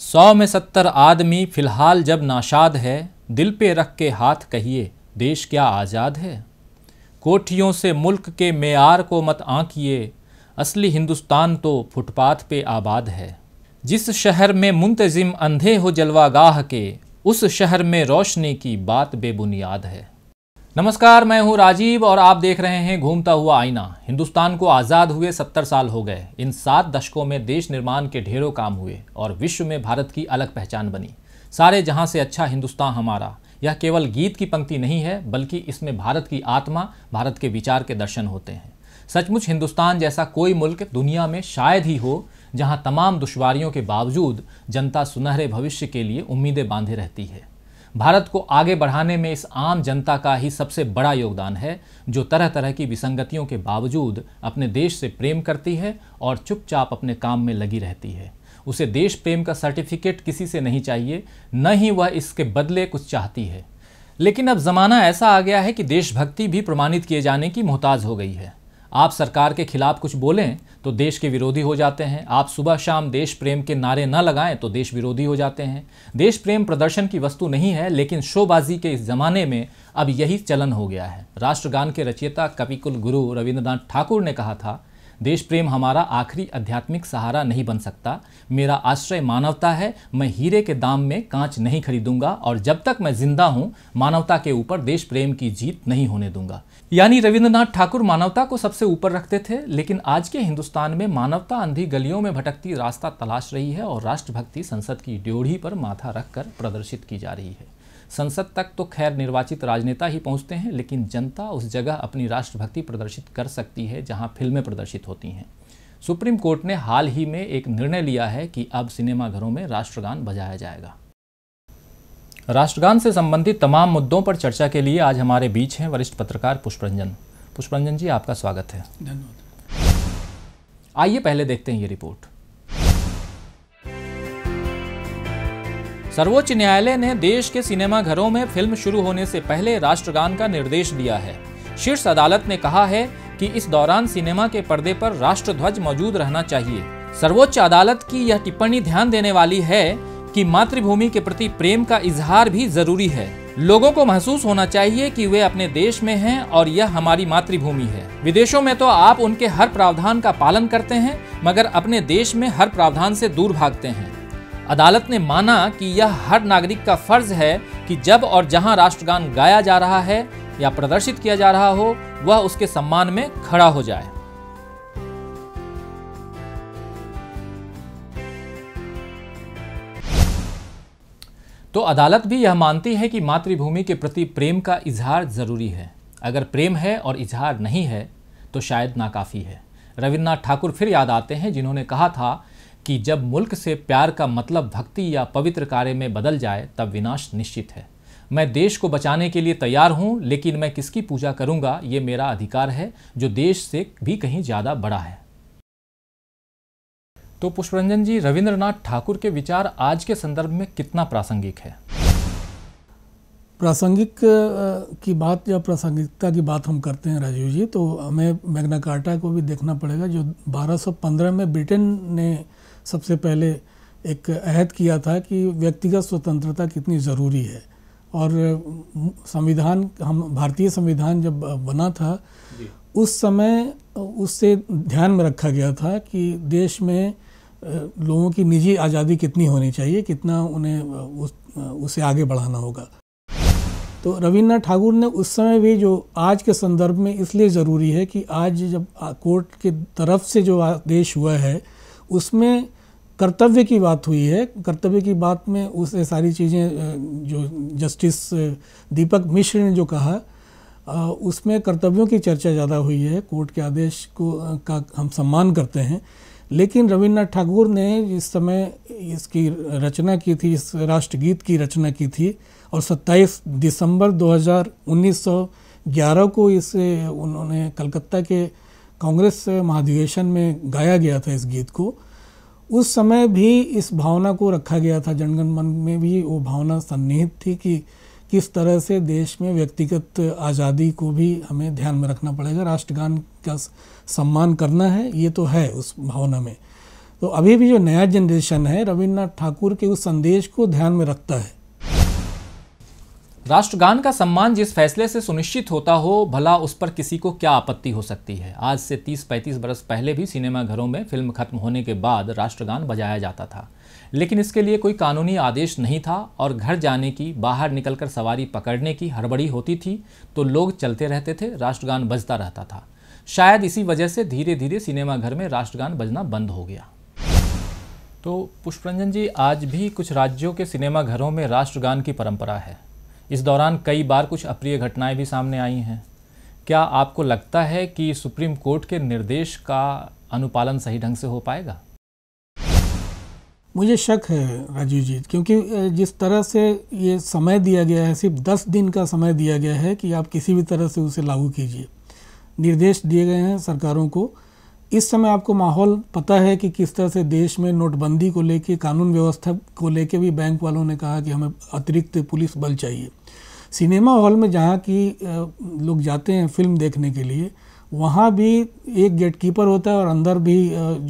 सौ में सत्तर आदमी फिलहाल जब नाशाद है दिल पे रख के हाथ कहिए देश क्या आज़ाद है कोठियों से मुल्क के मेयार को मत आंकिए असली हिंदुस्तान तो फुटपाथ पे आबाद है जिस शहर में मुंतजिम अंधे हो जलवागाह के उस शहर में रोशनी की बात बेबुनियाद है नमस्कार मैं हूं राजीव और आप देख रहे हैं घूमता हुआ आईना हिंदुस्तान को आज़ाद हुए सत्तर साल हो गए इन सात दशकों में देश निर्माण के ढेरों काम हुए और विश्व में भारत की अलग पहचान बनी सारे जहां से अच्छा हिंदुस्तान हमारा यह केवल गीत की पंक्ति नहीं है बल्कि इसमें भारत की आत्मा भारत के विचार के दर्शन होते हैं सचमुच हिंदुस्तान जैसा कोई मुल्क दुनिया में शायद ही हो जहाँ तमाम दुशवारियों के बावजूद जनता सुनहरे भविष्य के लिए उम्मीदें बांधे रहती है भारत को आगे बढ़ाने में इस आम जनता का ही सबसे बड़ा योगदान है जो तरह तरह की विसंगतियों के बावजूद अपने देश से प्रेम करती है और चुपचाप अपने काम में लगी रहती है उसे देश प्रेम का सर्टिफिकेट किसी से नहीं चाहिए न ही वह इसके बदले कुछ चाहती है लेकिन अब ज़माना ऐसा आ गया है कि देशभक्ति भी प्रमाणित किए जाने की मोहताज हो गई है आप सरकार के खिलाफ कुछ बोलें तो देश के विरोधी हो जाते हैं आप सुबह शाम देश प्रेम के नारे न लगाएं तो देश विरोधी हो जाते हैं देश प्रेम प्रदर्शन की वस्तु नहीं है लेकिन शोबाजी के इस ज़माने में अब यही चलन हो गया है राष्ट्रगान के रचयिता कपिकुल गुरु रविंद्रनाथ ठाकुर ने कहा था देश प्रेम हमारा आखिरी आध्यात्मिक सहारा नहीं बन सकता मेरा आश्रय मानवता है मैं हीरे के दाम में कांच नहीं खरीदूंगा और जब तक मैं जिंदा हूं मानवता के ऊपर देश प्रेम की जीत नहीं होने दूंगा यानी रविंद्रनाथ ठाकुर मानवता को सबसे ऊपर रखते थे लेकिन आज के हिंदुस्तान में मानवता अंधी गलियों में भटकती रास्ता तलाश रही है और राष्ट्रभक्ति संसद की ड्योढ़ी पर माथा रखकर प्रदर्शित की जा रही है संसद तक तो खैर निर्वाचित राजनेता ही पहुंचते हैं लेकिन जनता उस जगह अपनी राष्ट्रभक्ति प्रदर्शित कर सकती है जहां फिल्में प्रदर्शित होती हैं सुप्रीम कोर्ट ने हाल ही में एक निर्णय लिया है कि अब सिनेमाघरों में राष्ट्रगान बजाया जाएगा राष्ट्रगान से संबंधित तमाम मुद्दों पर चर्चा के लिए आज हमारे बीच हैं वरिष्ठ पत्रकार पुष्परंजन पुष्परंजन जी आपका स्वागत है धन्यवाद आइए पहले देखते हैं ये रिपोर्ट सर्वोच्च न्यायालय ने देश के सिनेमाघरों में फिल्म शुरू होने से पहले राष्ट्रगान का निर्देश दिया है शीर्ष अदालत ने कहा है कि इस दौरान सिनेमा के पर्दे पर राष्ट्रध्वज मौजूद रहना चाहिए सर्वोच्च अदालत की यह टिप्पणी ध्यान देने वाली है कि मातृभूमि के प्रति प्रेम का इजहार भी जरूरी है लोगों को महसूस होना चाहिए कि वे अपने देश में हैं और यह हमारी मातृभूमि है विदेशों में तो आप उनके हर प्रावधान का पालन करते हैं मगर अपने देश में हर प्रावधान से दूर भागते हैं अदालत ने माना कि यह हर नागरिक का फर्ज है कि जब और जहां राष्ट्रगान गाया जा रहा है या प्रदर्शित किया जा रहा हो वह उसके सम्मान में खड़ा हो जाए तो अदालत भी यह मानती है कि मातृभूमि के प्रति प्रेम का इजहार ज़रूरी है अगर प्रेम है और इजहार नहीं है तो शायद नाकाफ़ी है रविन्द्रनाथ ठाकुर फिर याद आते हैं जिन्होंने कहा था कि जब मुल्क से प्यार का मतलब भक्ति या पवित्र कार्य में बदल जाए तब विनाश निश्चित है मैं देश को बचाने के लिए तैयार हूँ लेकिन मैं किसकी पूजा करूंगा ये मेरा अधिकार है जो देश से भी कहीं ज़्यादा बड़ा है तो पुष्परंजन जी रविंद्रनाथ ठाकुर के विचार आज के संदर्भ में कितना प्रासंगिक है प्रासंगिक की बात या प्रासंगिकता की बात हम करते हैं राजीव जी तो हमें मैग्ना कार्टा को भी देखना पड़ेगा जो 1215 में ब्रिटेन ने सबसे पहले एक अहद किया था कि व्यक्तिगत स्वतंत्रता कितनी ज़रूरी है और संविधान हम भारतीय संविधान जब बना था उस समय उससे ध्यान में रखा गया था कि देश में लोगों की निजी आज़ादी कितनी होनी चाहिए कितना उन्हें उस उसे आगे बढ़ाना होगा तो रविन्द्रनाथ ठाकुर ने उस समय भी जो आज के संदर्भ में इसलिए ज़रूरी है कि आज जब कोर्ट के तरफ से जो आदेश हुआ है उसमें कर्तव्य की बात हुई है कर्तव्य की बात में उस सारी चीज़ें जो जस्टिस दीपक मिश्र ने जो कहा उसमें कर्तव्यों की चर्चा ज़्यादा हुई है कोर्ट के आदेश को का हम सम्मान करते हैं लेकिन रविन्द्रनाथ ठाकुर ने इस समय इसकी रचना की थी इस राष्ट्रगीत की रचना की थी और 27 दिसंबर 2011 को इसे उन्होंने कलकत्ता के कांग्रेस महाधिवेशन में गाया गया था इस गीत को उस समय भी इस भावना को रखा गया था जनगण मन में भी वो भावना सन्निहित थी कि किस तरह से देश में व्यक्तिगत आज़ादी को भी हमें ध्यान में रखना पड़ेगा राष्ट्रगान का सम्मान करना है ये तो है उस भावना में तो अभी भी जो नया जनरेशन है रविन्द्रनाथ ठाकुर के उस संदेश को ध्यान में रखता है राष्ट्रगान का सम्मान जिस फैसले से सुनिश्चित होता हो भला उस पर किसी को क्या आपत्ति हो सकती है आज से 30-35 बरस पहले भी सिनेमा घरों में फिल्म खत्म होने के बाद राष्ट्रगान बजाया जाता था लेकिन इसके लिए कोई कानूनी आदेश नहीं था और घर जाने की बाहर निकलकर सवारी पकड़ने की हड़बड़ी होती थी तो लोग चलते रहते थे राष्ट्रगान बजता रहता था शायद इसी वजह से धीरे धीरे सिनेमाघर में राष्ट्रगान बजना बंद हो गया तो पुष्परंजन जी आज भी कुछ राज्यों के सिनेमाघरों में राष्ट्रगान की परंपरा है इस दौरान कई बार कुछ अप्रिय घटनाएं भी सामने आई हैं क्या आपको लगता है कि सुप्रीम कोर्ट के निर्देश का अनुपालन सही ढंग से हो पाएगा मुझे शक है राजीव जी क्योंकि जिस तरह से ये समय दिया गया है सिर्फ दस दिन का समय दिया गया है कि आप किसी भी तरह से उसे लागू कीजिए निर्देश दिए गए हैं सरकारों को इस समय आपको माहौल पता है कि किस तरह से देश में नोटबंदी को लेके कानून व्यवस्था को लेके भी बैंक वालों ने कहा कि हमें अतिरिक्त पुलिस बल चाहिए सिनेमा हॉल में जहाँ की लोग जाते हैं फिल्म देखने के लिए वहाँ भी एक गेटकीपर होता है और अंदर भी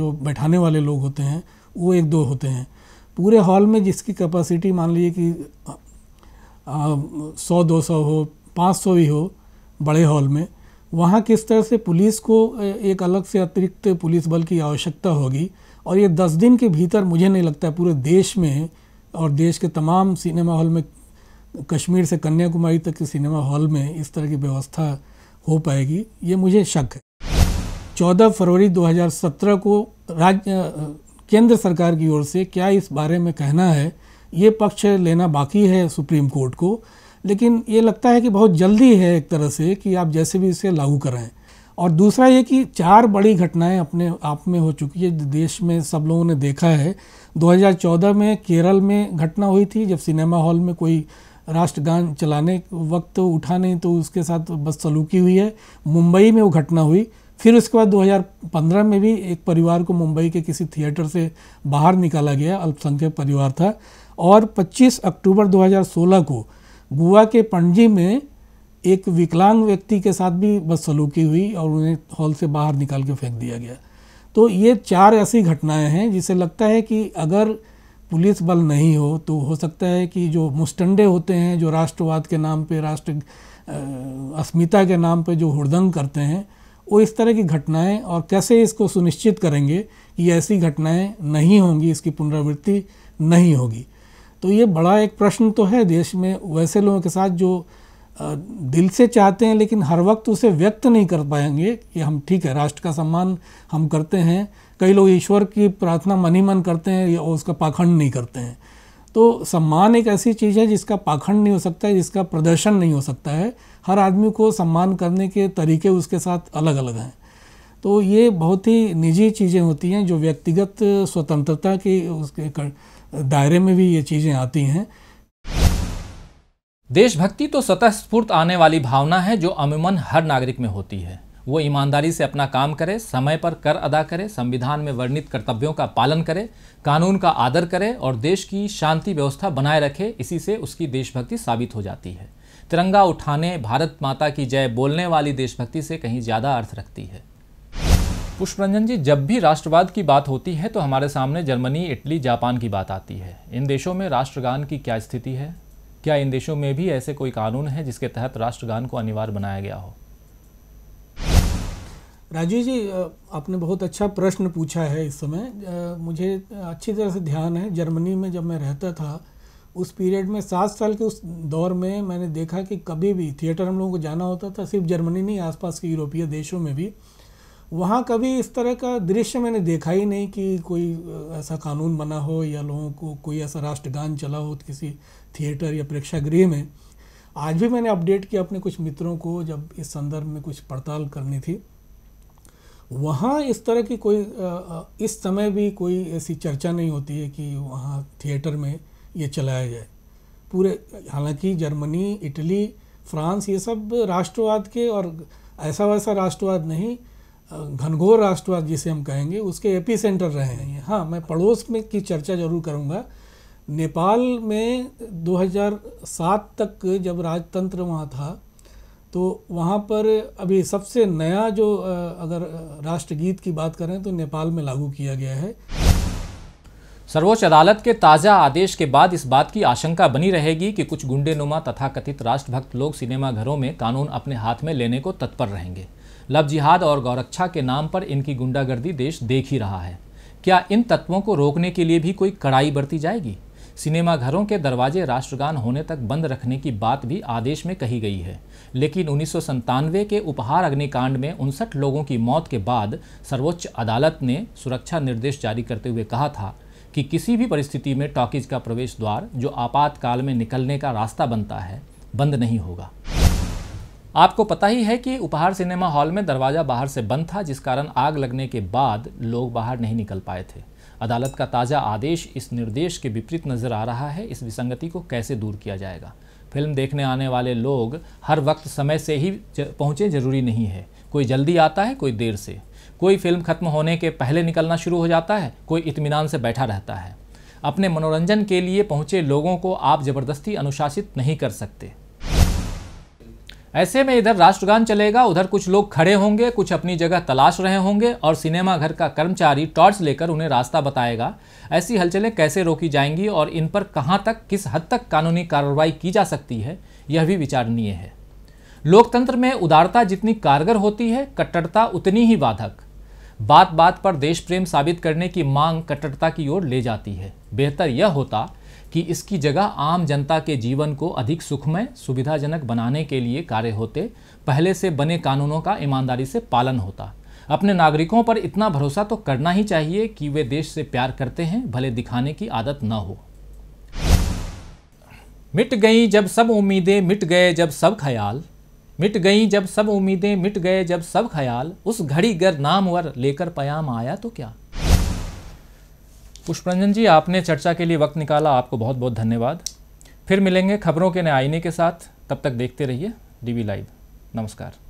जो बैठाने वाले लोग होते हैं वो एक दो होते हैं पूरे हॉल में जिसकी कैपेसिटी मान लीजिए कि सौ दो सौ हो पाँच सौ ही हो बड़े हॉल में वहाँ किस तरह से पुलिस को एक अलग से अतिरिक्त पुलिस बल की आवश्यकता होगी और ये दस दिन के भीतर मुझे नहीं लगता पूरे देश में और देश के तमाम सिनेमा हॉल में कश्मीर से कन्याकुमारी तक के सिनेमा हॉल में इस तरह की व्यवस्था हो पाएगी ये मुझे शक है 14 फरवरी 2017 को राज्य केंद्र सरकार की ओर से क्या इस बारे में कहना है ये पक्ष लेना बाकी है सुप्रीम कोर्ट को लेकिन ये लगता है कि बहुत जल्दी है एक तरह से कि आप जैसे भी इसे लागू कराएं और दूसरा ये कि चार बड़ी घटनाएं अपने आप में हो चुकी है देश में सब लोगों ने देखा है 2014 में केरल में घटना हुई थी जब सिनेमा हॉल में कोई राष्ट्रगान चलाने वक्त उठा नहीं तो उसके साथ बस सलूकी हुई है मुंबई में वो घटना हुई फिर उसके बाद 2015 में भी एक परिवार को मुंबई के किसी थिएटर से बाहर निकाला गया अल्पसंख्यक परिवार था और 25 अक्टूबर 2016 को गोवा के पणजी में एक विकलांग व्यक्ति के साथ भी बस सलूकी हुई और उन्हें हॉल से बाहर निकाल के फेंक दिया गया तो ये चार ऐसी घटनाएं हैं जिसे लगता है कि अगर पुलिस बल नहीं हो तो हो सकता है कि जो मुस्टंडे होते हैं जो राष्ट्रवाद के नाम पे राष्ट्र अस्मिता के नाम पे जो हुड़दंग करते हैं वो इस तरह की घटनाएं और कैसे इसको सुनिश्चित करेंगे कि ऐसी घटनाएं नहीं होंगी इसकी पुनरावृत्ति नहीं होगी तो ये बड़ा एक प्रश्न तो है देश में वैसे लोगों के साथ जो दिल से चाहते हैं लेकिन हर वक्त उसे व्यक्त नहीं कर पाएंगे कि हम ठीक है राष्ट्र का सम्मान हम करते हैं कई लोग ईश्वर की प्रार्थना मन ही मन करते हैं या उसका पाखंड नहीं करते हैं तो सम्मान एक ऐसी चीज़ है जिसका पाखंड नहीं हो सकता है जिसका प्रदर्शन नहीं हो सकता है हर आदमी को सम्मान करने के तरीके उसके साथ अलग अलग हैं तो ये बहुत ही निजी चीज़ें होती हैं जो व्यक्तिगत स्वतंत्रता के उसके दायरे में भी ये चीज़ें आती हैं देशभक्ति तो स्वतः स्फूर्त आने वाली भावना है जो अमूमन हर नागरिक में होती है वो ईमानदारी से अपना काम करे समय पर कर अदा करे संविधान में वर्णित कर्तव्यों का पालन करे कानून का आदर करे और देश की शांति व्यवस्था बनाए रखे इसी से उसकी देशभक्ति साबित हो जाती है तिरंगा उठाने भारत माता की जय बोलने वाली देशभक्ति से कहीं ज़्यादा अर्थ रखती है पुष्प रंजन जी जब भी राष्ट्रवाद की बात होती है तो हमारे सामने जर्मनी इटली जापान की बात आती है इन देशों में राष्ट्रगान की क्या स्थिति है क्या इन देशों में भी ऐसे कोई कानून है जिसके तहत राष्ट्रगान को अनिवार्य बनाया गया हो राजीव जी आपने बहुत अच्छा प्रश्न पूछा है इस समय मुझे अच्छी तरह से ध्यान है जर्मनी में जब मैं रहता था उस पीरियड में सात साल के उस दौर में मैंने देखा कि कभी भी थिएटर हम लोगों को जाना होता था सिर्फ जर्मनी नहीं आसपास के यूरोपीय देशों में भी वहाँ कभी इस तरह का दृश्य मैंने देखा ही नहीं कि कोई ऐसा कानून बना हो या लोगों को कोई ऐसा राष्ट्रगान चला हो किसी थिएटर या प्रेक्षागृह में आज भी मैंने अपडेट किया अपने कुछ मित्रों को जब इस संदर्भ में कुछ पड़ताल करनी थी वहाँ इस तरह की कोई इस समय भी कोई ऐसी चर्चा नहीं होती है कि वहाँ थिएटर में ये चलाया जाए पूरे हालांकि जर्मनी इटली फ्रांस ये सब राष्ट्रवाद के और ऐसा वैसा राष्ट्रवाद नहीं घनघोर राष्ट्रवाद जिसे हम कहेंगे उसके एपी सेंटर रहे हैं हाँ मैं पड़ोस में की चर्चा जरूर करूँगा नेपाल में 2007 तक जब राजतंत्र वहाँ था तो वहाँ पर अभी सबसे नया जो अगर राष्ट्रगीत की बात करें तो नेपाल में लागू किया गया है सर्वोच्च अदालत के ताज़ा आदेश के बाद इस बात की आशंका बनी रहेगी कि कुछ गुंडे नुमा तथाकथित राष्ट्रभक्त लोग सिनेमाघरों में कानून अपने हाथ में लेने को तत्पर रहेंगे लव जिहाद और गौरक्षा के नाम पर इनकी गुंडागर्दी देश देख ही रहा है क्या इन तत्वों को रोकने के लिए भी कोई कड़ाई बरती जाएगी सिनेमाघरों के दरवाजे राष्ट्रगान होने तक बंद रखने की बात भी आदेश में कही गई है लेकिन उन्नीस के उपहार अग्निकांड में उनसठ लोगों की मौत के बाद सर्वोच्च अदालत ने सुरक्षा निर्देश जारी करते हुए कहा था कि किसी भी परिस्थिति में टॉकीज का प्रवेश द्वार जो आपातकाल में निकलने का रास्ता बनता है बंद नहीं होगा आपको पता ही है कि उपहार सिनेमा हॉल में दरवाज़ा बाहर से बंद था जिस कारण आग लगने के बाद लोग बाहर नहीं निकल पाए थे अदालत का ताज़ा आदेश इस निर्देश के विपरीत नज़र आ रहा है इस विसंगति को कैसे दूर किया जाएगा फिल्म देखने आने वाले लोग हर वक्त समय से ही पहुँचे जरूरी नहीं है कोई जल्दी आता है कोई देर से कोई फिल्म खत्म होने के पहले निकलना शुरू हो जाता है कोई इतमान से बैठा रहता है अपने मनोरंजन के लिए पहुँचे लोगों को आप ज़बरदस्ती अनुशासित नहीं कर सकते ऐसे में इधर राष्ट्रगान चलेगा उधर कुछ लोग खड़े होंगे कुछ अपनी जगह तलाश रहे होंगे और सिनेमा घर का कर्मचारी टॉर्च लेकर उन्हें रास्ता बताएगा ऐसी हलचलें कैसे रोकी जाएंगी और इन पर कहां तक किस हद तक कानूनी कार्रवाई की जा सकती है यह भी विचारणीय है लोकतंत्र में उदारता जितनी कारगर होती है कट्टरता उतनी ही बाधक बात बात पर देश प्रेम साबित करने की मांग कट्टरता की ओर ले जाती है बेहतर यह होता कि इसकी जगह आम जनता के जीवन को अधिक सुखमय सुविधाजनक बनाने के लिए कार्य होते पहले से बने कानूनों का ईमानदारी से पालन होता अपने नागरिकों पर इतना भरोसा तो करना ही चाहिए कि वे देश से प्यार करते हैं भले दिखाने की आदत न हो मिट गई जब सब उम्मीदें मिट गए जब सब ख्याल मिट गई जब सब उम्मीदें मिट गए जब सब ख्याल उस घड़ी गर नामवर लेकर पयाम आया तो क्या पुष्परंजन जी आपने चर्चा के लिए वक्त निकाला आपको बहुत बहुत धन्यवाद फिर मिलेंगे खबरों के नए आईने के साथ तब तक देखते रहिए डीवी लाइव नमस्कार